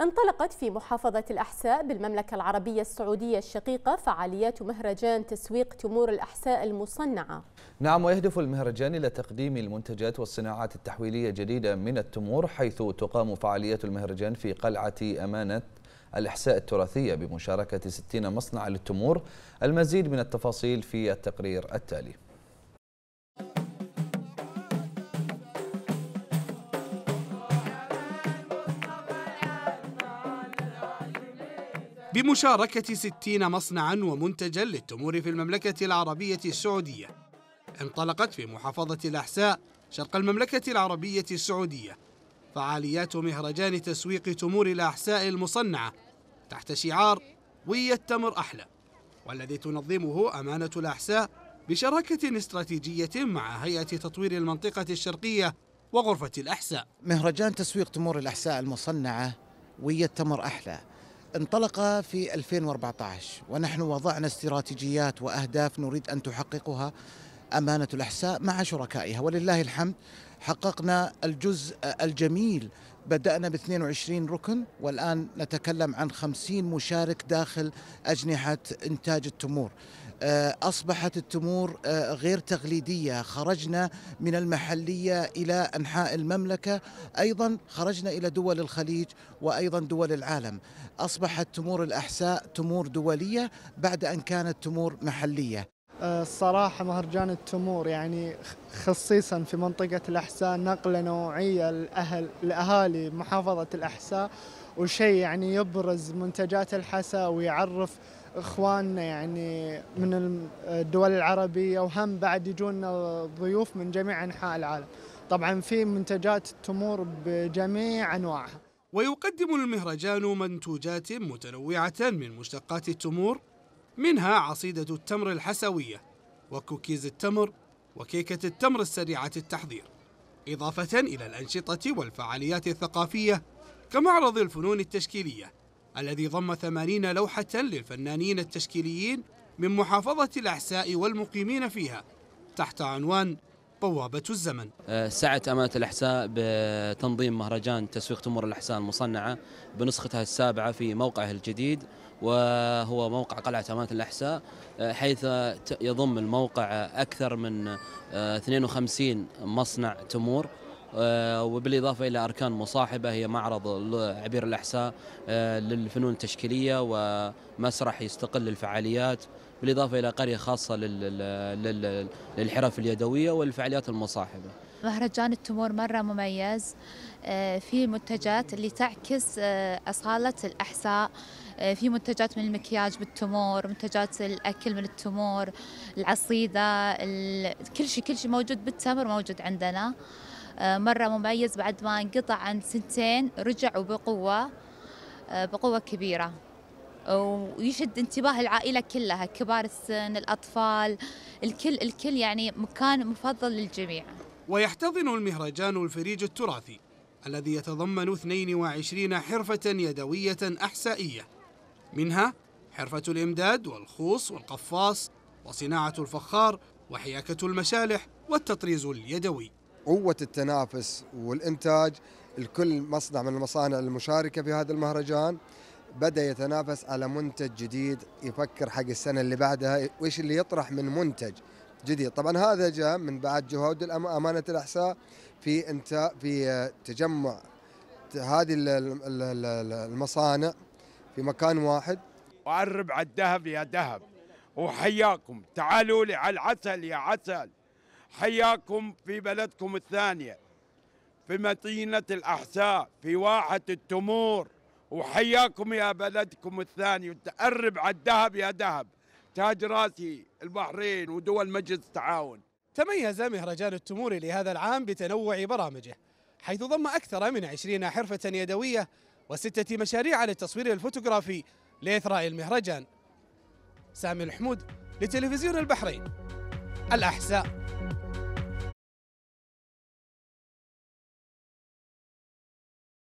انطلقت في محافظة الأحساء بالمملكة العربية السعودية الشقيقة فعاليات مهرجان تسويق تمور الأحساء المصنعة نعم ويهدف المهرجان إلى تقديم المنتجات والصناعات التحويلية الجديدة من التمور حيث تقام فعاليات المهرجان في قلعة أمانة الإحساء التراثية بمشاركة 60 مصنع للتمور المزيد من التفاصيل في التقرير التالي بمشاركة ستين مصنعا ومنتجا للتمور في المملكة العربية السعودية انطلقت في محافظة الأحساء شرق المملكة العربية السعودية فعاليات مهرجان تسويق تمور الأحساء المصنعة تحت شعار وية تمر أحلى والذي تنظمه أمانة الأحساء بشراكة استراتيجية مع هيئة تطوير المنطقة الشرقية وغرفة الأحساء مهرجان تسويق تمور الأحساء المصنعة وية تمر أحلى انطلق في 2014 ونحن وضعنا استراتيجيات وأهداف نريد أن تحققها أمانة الأحساء مع شركائها ولله الحمد حققنا الجزء الجميل بدأنا ب 22 ركن والآن نتكلم عن 50 مشارك داخل أجنحة إنتاج التمور آه، أصبحت التمور آه، غير تقليدية خرجنا من المحلية إلى أنحاء المملكة أيضا خرجنا إلى دول الخليج وأيضا دول العالم أصبحت تمور الأحساء تمور دولية بعد أن كانت تمور محلية آه، الصراحة مهرجان التمور يعني خصيصا في منطقة الأحساء نقلة نوعية لأهل لأهالي محافظة الأحساء وشيء يعني يبرز منتجات الحساء ويعرف اخواننا يعني من الدول العربيه وهم بعد يجونا ضيوف من جميع انحاء العالم. طبعا في منتجات التمور بجميع انواعها. ويقدم المهرجان منتوجات متنوعه من مشتقات التمور منها عصيده التمر الحسويه وكوكيز التمر وكيكه التمر السريعه التحضير. اضافه الى الانشطه والفعاليات الثقافيه كمعرض الفنون التشكيليه الذي ضم ثمانين لوحة للفنانين التشكيليين من محافظة الأحساء والمقيمين فيها تحت عنوان بوابة الزمن أه، سعت أمانة الأحساء بتنظيم مهرجان تسويق تمور الأحساء المصنعة بنسختها السابعة في موقعه الجديد وهو موقع قلعة أمانة الأحساء أه، حيث يضم الموقع أكثر من 52 أه، مصنع تمور آه، وبالإضافة إلى أركان مصاحبة هي معرض عبير الأحساء آه، للفنون التشكيلية ومسرح يستقل للفعاليات بالإضافة إلى قرية خاصة للحرف اليدوية والفعاليات المصاحبة مهرجان التمور مرة مميز آه، في منتجات اللي تعكس أصالة الأحساء في منتجات من المكياج بالتمور منتجات الأكل من التمور العصيدة كل شيء كل شيء موجود بالتمر موجود عندنا آه، مرة مميز بعد ما انقطع عن سنتين رجعوا بقوة آه، بقوة كبيرة ويشد انتباه العائلة كلها كبار السن الأطفال الكل الكل يعني مكان مفضل للجميع ويحتضن المهرجان الفريج التراثي الذي يتضمن 22 حرفة يدوية أحسائية منها حرفة الإمداد والخوص والقفاص وصناعة الفخار وحياكة المشالح والتطريز اليدوي قوة التنافس والإنتاج الكل مصنع من المصانع المشاركة في هذا المهرجان بدأ يتنافس على منتج جديد يفكر حق السنة اللي بعدها وإيش اللي يطرح من منتج جديد طبعا هذا جاء من بعد جهود أمانة الأحساء في انت في تجمع هذه المصانع في مكان واحد وعرب على الذهب يا ذهب وحياكم تعالوا لي على العسل يا عسل حياكم في بلدكم الثانية في مدينة الأحساء في واحة التمور وحياكم يا بلدكم الثاني وتقرب على الذهب يا ذهب تاج راسي البحرين ودول مجلس التعاون تميز مهرجان التمور لهذا العام بتنوع برامجه حيث ضم أكثر من عشرين حرفة يدوية وستة مشاريع للتصوير الفوتوغرافي لإثراء المهرجان سامي الحمود لتلفزيون البحرين الأحساء